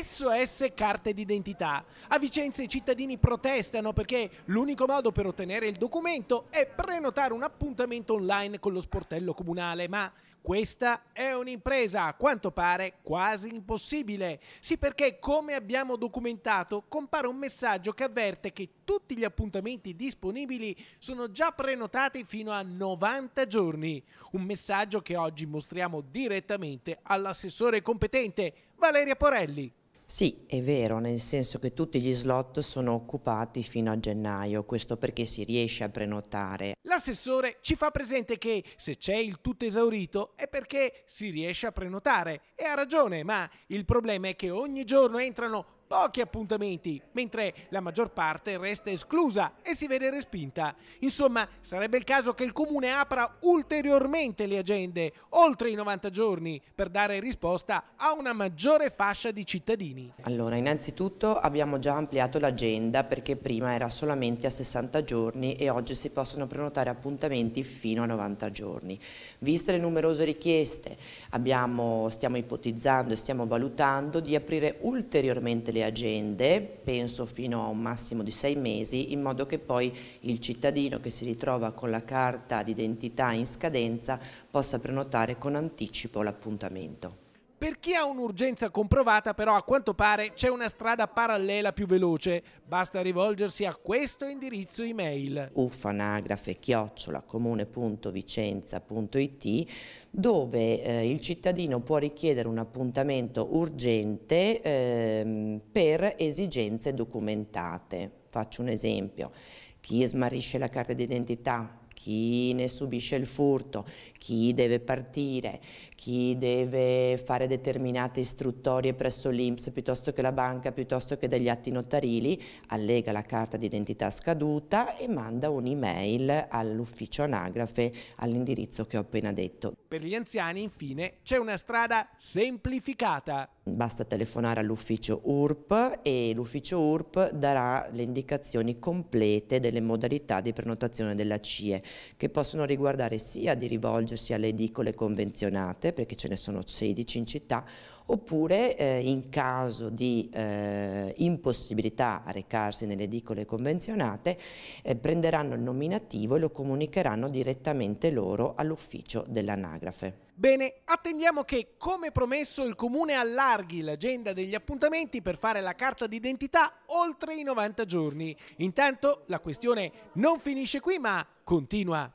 SOS carte d'identità. A Vicenza i cittadini protestano perché l'unico modo per ottenere il documento è prenotare un appuntamento online con lo sportello comunale, ma questa è un'impresa, a quanto pare quasi impossibile. Sì, perché come abbiamo documentato, compare un messaggio che avverte che tutti gli appuntamenti disponibili sono già prenotati fino a 90 giorni. Un messaggio che oggi mostriamo direttamente all'assessore competente, Valeria Porelli. Sì, è vero, nel senso che tutti gli slot sono occupati fino a gennaio, questo perché si riesce a prenotare. L'assessore ci fa presente che se c'è il tutto esaurito è perché si riesce a prenotare e ha ragione, ma il problema è che ogni giorno entrano pochi appuntamenti, mentre la maggior parte resta esclusa e si vede respinta. Insomma, sarebbe il caso che il Comune apra ulteriormente le agende, oltre i 90 giorni, per dare risposta a una maggiore fascia di cittadini. Allora, innanzitutto abbiamo già ampliato l'agenda perché prima era solamente a 60 giorni e oggi si possono prenotare appuntamenti fino a 90 giorni. Viste le numerose richieste, abbiamo, stiamo ipotizzando e stiamo valutando di aprire ulteriormente le le agende, penso fino a un massimo di sei mesi, in modo che poi il cittadino che si ritrova con la carta d'identità in scadenza possa prenotare con anticipo l'appuntamento. Per chi ha un'urgenza comprovata però a quanto pare c'è una strada parallela più veloce, basta rivolgersi a questo indirizzo email uffanagrafe chiocciola comune.vicenza.it dove eh, il cittadino può richiedere un appuntamento urgente eh, per esigenze documentate. Faccio un esempio, chi smarrisce la carta d'identità chi ne subisce il furto, chi deve partire, chi deve fare determinate istruttorie presso l'Inps piuttosto che la banca, piuttosto che degli atti notarili, allega la carta d'identità scaduta e manda un'email all'ufficio anagrafe all'indirizzo che ho appena detto. Per gli anziani infine c'è una strada semplificata. Basta telefonare all'ufficio URP e l'ufficio URP darà le indicazioni complete delle modalità di prenotazione della CIE che possono riguardare sia di rivolgersi alle edicole convenzionate perché ce ne sono 16 in città oppure eh, in caso di eh, impossibilità a recarsi nelle edicole convenzionate eh, prenderanno il nominativo e lo comunicheranno direttamente loro all'ufficio dell'anagrafe. Bene, attendiamo che come promesso il comune allarga allarghi l'agenda degli appuntamenti per fare la carta d'identità oltre i 90 giorni. Intanto la questione non finisce qui ma continua